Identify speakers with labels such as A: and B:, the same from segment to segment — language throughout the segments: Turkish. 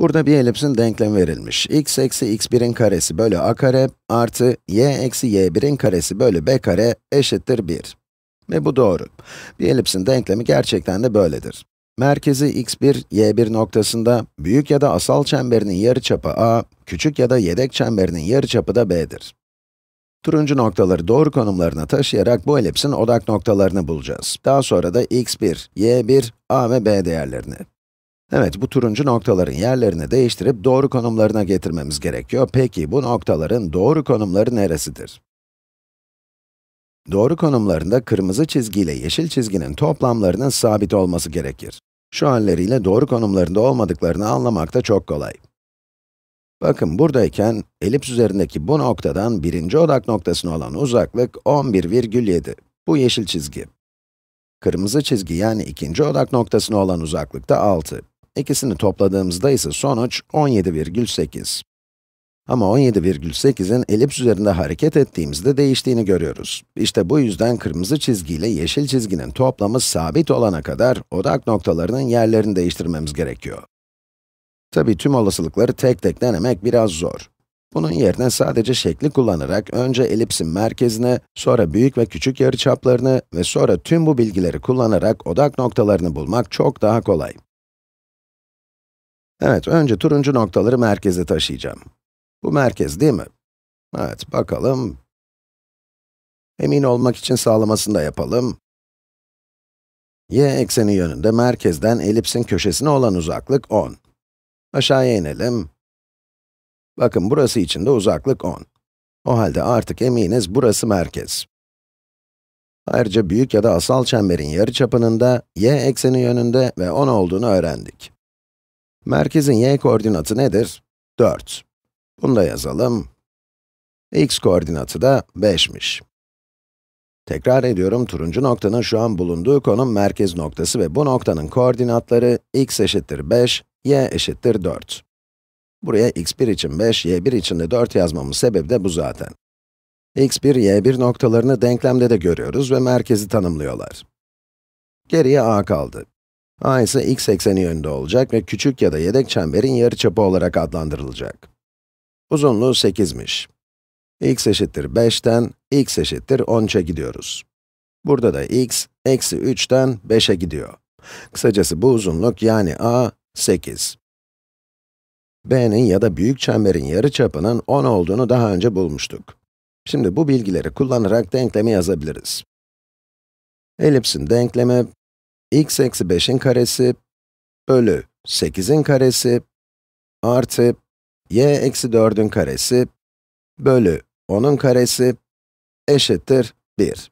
A: Burada bir elipsin denklemi verilmiş. x eksi x1'in karesi bölü a kare artı y eksi y1'in karesi bölü b kare eşittir 1. Ve bu doğru. Bir elipsin denklemi gerçekten de böyledir. Merkezi x1, y1 noktasında büyük ya da asal çemberinin yarıçapı a, küçük ya da yedek çemberinin yarıçapı da b'dir. Turuncu noktaları doğru konumlarına taşıyarak bu elipsin odak noktalarını bulacağız. Daha sonra da x1, y1, a ve b değerlerini. Evet, bu turuncu noktaların yerlerini değiştirip doğru konumlarına getirmemiz gerekiyor. Peki, bu noktaların doğru konumları neresidir? Doğru konumlarında kırmızı çizgi ile yeşil çizginin toplamlarının sabit olması gerekir. Şu halleriyle doğru konumlarında olmadıklarını anlamak da çok kolay. Bakın buradayken, elips üzerindeki bu noktadan birinci odak noktasına olan uzaklık 11,7. Bu yeşil çizgi. Kırmızı çizgi yani ikinci odak noktasına olan uzaklık da 6. İkisini topladığımızda ise sonuç 17,8. Ama 17,8'in elips üzerinde hareket ettiğimizde değiştiğini görüyoruz. İşte bu yüzden kırmızı çizgi ile yeşil çizginin toplamı sabit olana kadar odak noktalarının yerlerini değiştirmemiz gerekiyor. Tabi tüm olasılıkları tek tek denemek biraz zor. Bunun yerine sadece şekli kullanarak önce elipsin merkezine, sonra büyük ve küçük yarıçaplarını ve sonra tüm bu bilgileri kullanarak odak noktalarını bulmak çok daha kolay. Evet, önce turuncu noktaları merkeze taşıyacağım. Bu merkez değil mi? Evet, bakalım. Emin olmak için sağlamasını da yapalım. y ekseni yönünde merkezden elipsin köşesine olan uzaklık 10. Aşağıya inelim. Bakın burası için de uzaklık 10. O halde artık eminiz burası merkez. Ayrıca büyük ya da asal çemberin yarı çapının da y ekseni yönünde ve 10 olduğunu öğrendik. Merkezin y koordinatı nedir? 4. Bunu da yazalım. x koordinatı da 5'miş. Tekrar ediyorum, turuncu noktanın şu an bulunduğu konum merkez noktası ve bu noktanın koordinatları x eşittir 5, y eşittir 4. Buraya x1 için 5, y1 için de 4 yazmamın sebebi de bu zaten. x1, y1 noktalarını denklemde de görüyoruz ve merkezi tanımlıyorlar. Geriye a kaldı a ise x ekseni yönünde olacak ve küçük ya da yedek çemberin yarıçapı olarak adlandırılacak. Uzunluğu 8'miş. x eşittir 5'ten x eşittir 13'e gidiyoruz. Burada da x, eksi 3'ten 5'e gidiyor. Kısacası bu uzunluk yani a, 8. b'nin ya da büyük çemberin yarıçapının 10 olduğunu daha önce bulmuştuk. Şimdi bu bilgileri kullanarak denklemi yazabiliriz. Elipsin denklemi x eksi 5'in karesi bölü 8'in karesi artı y eksi 4'ün karesi bölü 10'un karesi eşittir 1.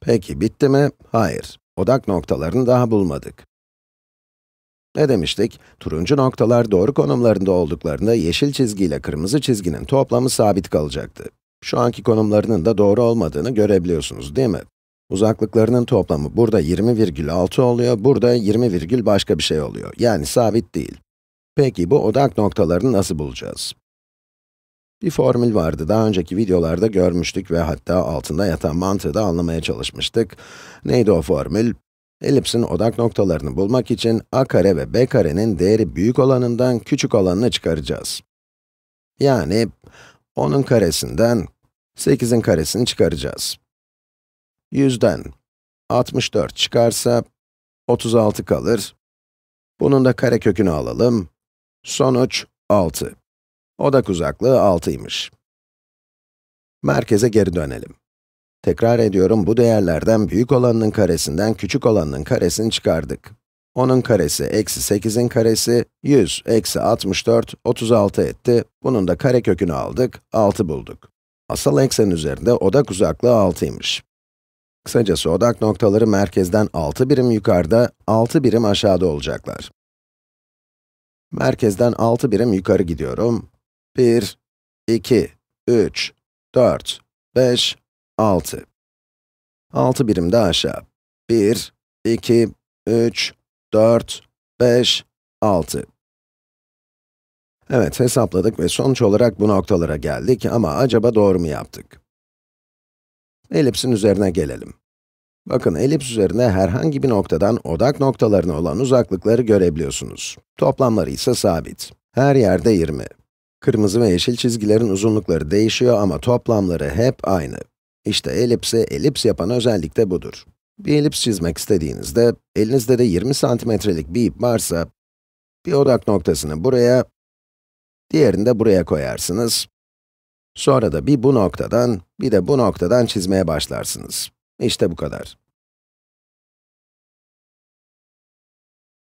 A: Peki bitti mi? Hayır. Odak noktalarını daha bulmadık. Ne demiştik? Turuncu noktalar doğru konumlarında olduklarında yeşil çizgi ile kırmızı çizginin toplamı sabit kalacaktı. Şu anki konumlarının da doğru olmadığını görebiliyorsunuz değil mi? Uzaklıklarının toplamı burada 20,6 oluyor, burada 20, virgül başka bir şey oluyor. Yani sabit değil. Peki bu odak noktalarını nasıl bulacağız? Bir formül vardı, daha önceki videolarda görmüştük ve hatta altında yatan mantığı da anlamaya çalışmıştık. Neydi o formül? Elipsin odak noktalarını bulmak için a kare ve b karenin değeri büyük olanından küçük olanını çıkaracağız. Yani 10'un karesinden 8'in karesini çıkaracağız. 100'den 64 çıkarsa 36 kalır. Bunun da karekökünü alalım. Sonuç 6. Odak uzaklığı 6'ymış. Merkeze geri dönelim. Tekrar ediyorum, bu değerlerden büyük olanın karesinden küçük olanın karesini çıkardık. Onun karesi eksi 8'in karesi, 100 eksi 64, 36 etti. Bunun da karekökünü aldık, 6 bulduk. Asal eksen üzerinde odak uzaklığı 6'ymış. Kısacası odak noktaları merkezden 6 birim yukarıda, 6 birim aşağıda olacaklar. Merkezden 6 birim yukarı gidiyorum. 1, 2, 3, 4, 5, 6. 6 birim de aşağı. 1, 2, 3, 4, 5, 6. Evet, hesapladık ve sonuç olarak bu noktalara geldik ama acaba doğru mu yaptık? Elipsin üzerine gelelim. Bakın elips üzerinde herhangi bir noktadan odak noktalarına olan uzaklıkları görebiliyorsunuz. Toplamları ise sabit. Her yerde 20. Kırmızı ve yeşil çizgilerin uzunlukları değişiyor ama toplamları hep aynı. İşte elipsi elips yapan özellik de budur. Bir elips çizmek istediğinizde, elinizde de 20 santimetrelik bir ip varsa, bir odak noktasını buraya, diğerini de buraya koyarsınız. Sonra da bir bu noktadan, bir de bu noktadan çizmeye başlarsınız. İşte bu kadar.